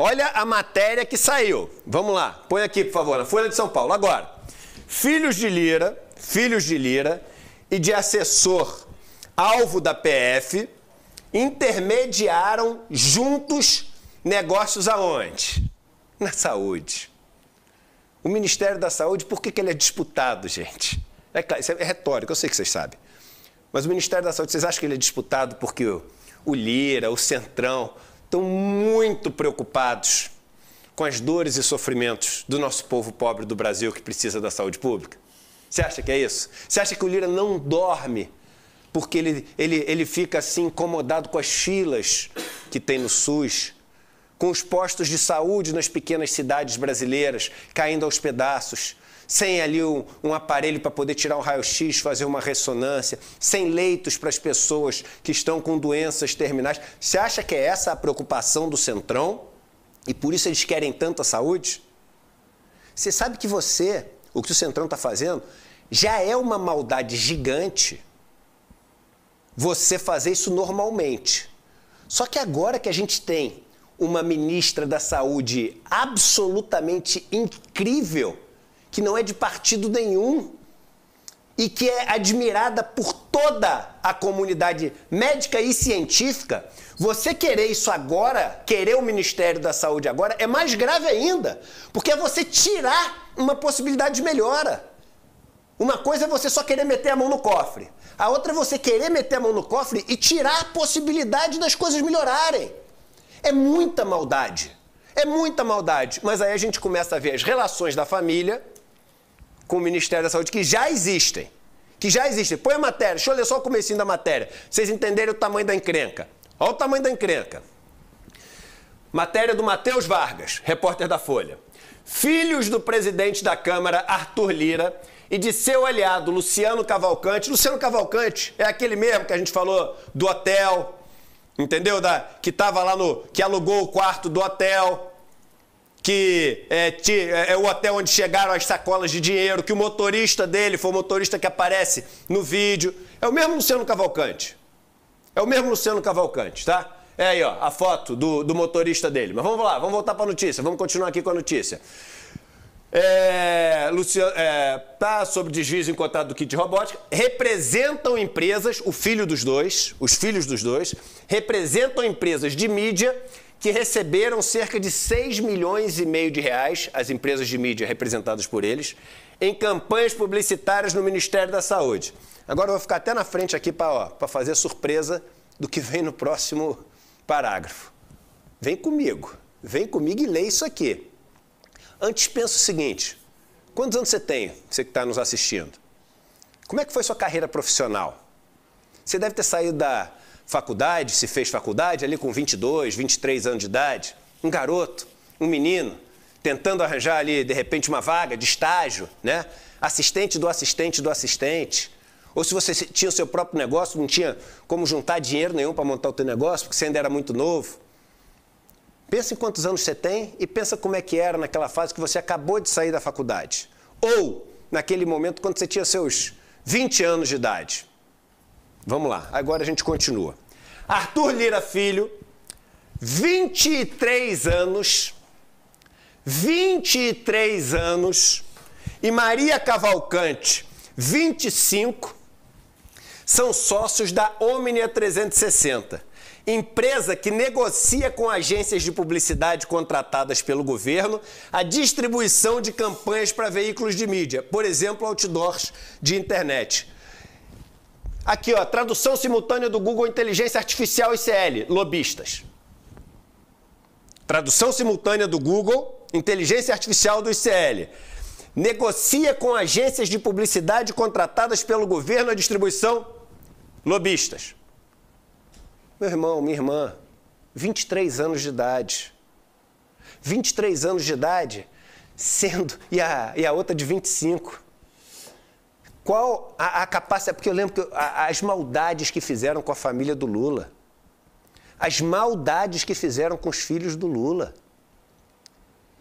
Olha a matéria que saiu. Vamos lá, põe aqui, por favor, na Folha de São Paulo. Agora, filhos de Lira, filhos de Lira e de assessor alvo da PF intermediaram juntos negócios aonde? Na saúde. O Ministério da Saúde, por que, que ele é disputado, gente? É, claro, isso é retórico, eu sei que vocês sabem. Mas o Ministério da Saúde, vocês acham que ele é disputado porque o, o Lira, o Centrão, estão muito preocupados com as dores e sofrimentos do nosso povo pobre do Brasil que precisa da saúde pública? Você acha que é isso? Você acha que o Lira não dorme porque ele, ele, ele fica assim incomodado com as filas que tem no SUS? com os postos de saúde nas pequenas cidades brasileiras caindo aos pedaços, sem ali um, um aparelho para poder tirar um raio-x, fazer uma ressonância, sem leitos para as pessoas que estão com doenças terminais. Você acha que é essa a preocupação do Centrão? E por isso eles querem tanta saúde? Você sabe que você, o que o Centrão está fazendo, já é uma maldade gigante você fazer isso normalmente. Só que agora que a gente tem uma ministra da Saúde absolutamente incrível, que não é de partido nenhum e que é admirada por toda a comunidade médica e científica. Você querer isso agora, querer o Ministério da Saúde agora, é mais grave ainda, porque é você tirar uma possibilidade de melhora. Uma coisa é você só querer meter a mão no cofre, a outra é você querer meter a mão no cofre e tirar a possibilidade das coisas melhorarem. É muita maldade. É muita maldade. Mas aí a gente começa a ver as relações da família com o Ministério da Saúde que já existem. Que já existem. Põe a matéria, deixa eu ler só o comecinho da matéria. Vocês entenderem o tamanho da encrenca. Olha o tamanho da encrenca. Matéria do Matheus Vargas, repórter da Folha. Filhos do presidente da Câmara, Arthur Lira, e de seu aliado, Luciano Cavalcante. Luciano Cavalcante é aquele mesmo que a gente falou do hotel, entendeu? Da, que tava lá no. que alugou o quarto do hotel, que é, ti, é, é o hotel onde chegaram as sacolas de dinheiro, que o motorista dele foi o motorista que aparece no vídeo. É o mesmo Luciano Cavalcante. É o mesmo Luciano Cavalcante, tá? É aí, ó, a foto do, do motorista dele. Mas vamos lá, vamos voltar para a notícia, vamos continuar aqui com a notícia é, Luciano, é, tá sobre desvios em do kit de robótica, representam empresas, o filho dos dois, os filhos dos dois, representam empresas de mídia que receberam cerca de 6 milhões e meio de reais, as empresas de mídia representadas por eles, em campanhas publicitárias no Ministério da Saúde. Agora eu vou ficar até na frente aqui para fazer surpresa do que vem no próximo parágrafo. Vem comigo, vem comigo e lê isso aqui. Antes, pensa o seguinte: quantos anos você tem, você que está nos assistindo? Como é que foi sua carreira profissional? Você deve ter saído da faculdade, se fez faculdade, ali com 22, 23 anos de idade, um garoto, um menino, tentando arranjar ali, de repente, uma vaga de estágio, né? Assistente do assistente do assistente. Ou se você tinha o seu próprio negócio, não tinha como juntar dinheiro nenhum para montar o seu negócio, porque você ainda era muito novo. Pensa em quantos anos você tem e pensa como é que era naquela fase que você acabou de sair da faculdade. Ou naquele momento quando você tinha seus 20 anos de idade. Vamos lá, agora a gente continua. Arthur Lira Filho, 23 anos, 23 anos, e Maria Cavalcante, 25, são sócios da Omnia 360 empresa que negocia com agências de publicidade contratadas pelo governo a distribuição de campanhas para veículos de mídia, por exemplo, outdoors de internet. Aqui, ó, tradução simultânea do Google Inteligência Artificial ICL, lobistas. Tradução simultânea do Google Inteligência Artificial do ICL. Negocia com agências de publicidade contratadas pelo governo a distribuição lobistas. Meu irmão, minha irmã, 23 anos de idade. 23 anos de idade, sendo. E a, e a outra de 25. Qual a, a capacidade. Porque eu lembro que a, as maldades que fizeram com a família do Lula. As maldades que fizeram com os filhos do Lula.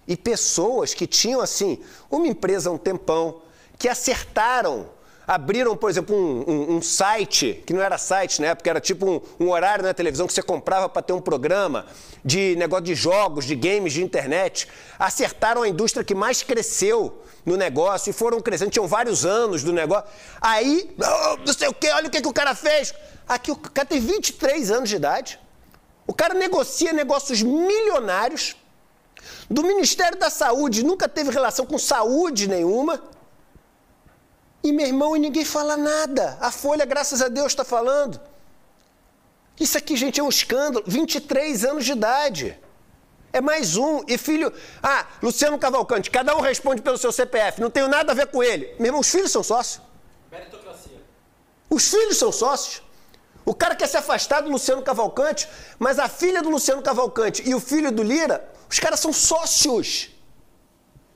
E pessoas que tinham, assim, uma empresa há um tempão, que acertaram abriram, por exemplo, um, um, um, site, que não era site na né? época, era tipo um, um, horário na televisão que você comprava para ter um programa de negócio de jogos, de games, de internet. Acertaram a indústria que mais cresceu no negócio e foram crescendo, tinham vários anos do negócio. Aí, oh, não sei o quê, olha o que, que o cara fez. Aqui, o cara tem 23 anos de idade. O cara negocia negócios milionários. Do Ministério da Saúde, nunca teve relação com saúde nenhuma e meu irmão, e ninguém fala nada. A Folha, graças a Deus, está falando. Isso aqui, gente, é um escândalo. 23 anos de idade. É mais um. E filho. Ah, Luciano Cavalcante, cada um responde pelo seu CPF. Não tenho nada a ver com ele. Meu irmão, os filhos são sócios. Meritocracia. Os filhos são sócios. O cara quer se afastar do Luciano Cavalcante, mas a filha do Luciano Cavalcante e o filho do Lira, os caras são sócios.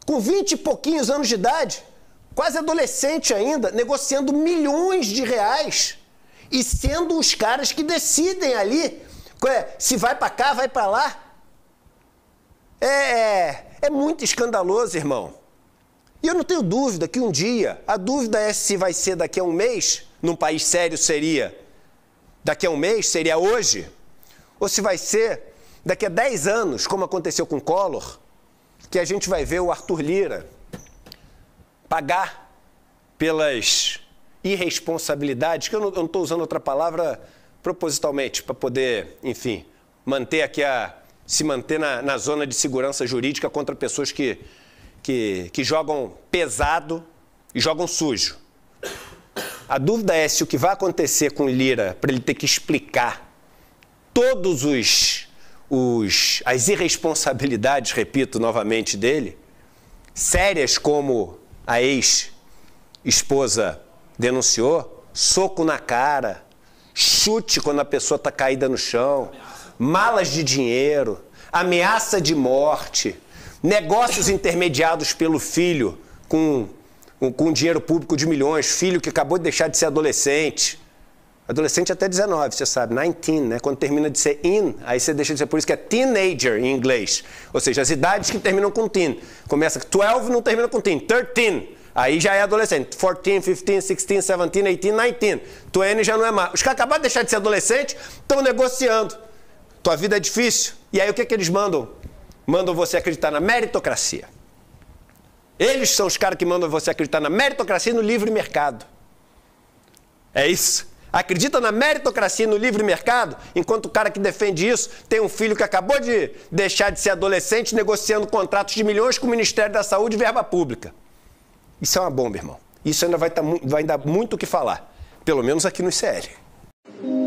Com 20 e pouquinhos anos de idade quase adolescente ainda, negociando milhões de reais e sendo os caras que decidem ali é, se vai para cá, vai para lá. É, é, é muito escandaloso, irmão. E eu não tenho dúvida que um dia, a dúvida é se vai ser daqui a um mês, num país sério seria daqui a um mês, seria hoje, ou se vai ser daqui a 10 anos, como aconteceu com Collor, que a gente vai ver o Arthur Lira, pagar pelas irresponsabilidades, que eu não estou usando outra palavra propositalmente, para poder, enfim, manter aqui a. se manter na, na zona de segurança jurídica contra pessoas que, que, que jogam pesado e jogam sujo. A dúvida é se o que vai acontecer com Lira, para ele ter que explicar todos os, os as irresponsabilidades, repito novamente dele, sérias como a ex-esposa denunciou, soco na cara, chute quando a pessoa está caída no chão, malas de dinheiro, ameaça de morte, negócios intermediados pelo filho com, com dinheiro público de milhões, filho que acabou de deixar de ser adolescente adolescente até 19, você sabe, 19, né? Quando termina de ser in, aí você deixa de ser, por isso que é teenager em inglês. Ou seja, as idades que terminam com teen. Começa com 12, não termina com teen. 13, aí já é adolescente. 14, 15, 16, 17, 18, 19. 20 já não é mais. Os que acabaram de deixar de ser adolescente estão negociando. Tua vida é difícil. E aí o que, é que eles mandam? Mandam você acreditar na meritocracia. Eles são os caras que mandam você acreditar na meritocracia e no livre mercado. É isso. Acredita na meritocracia e no livre mercado, enquanto o cara que defende isso tem um filho que acabou de deixar de ser adolescente negociando contratos de milhões com o Ministério da Saúde e verba pública. Isso é uma bomba, irmão. Isso ainda vai, tá, vai dar muito o que falar, pelo menos aqui no ICL.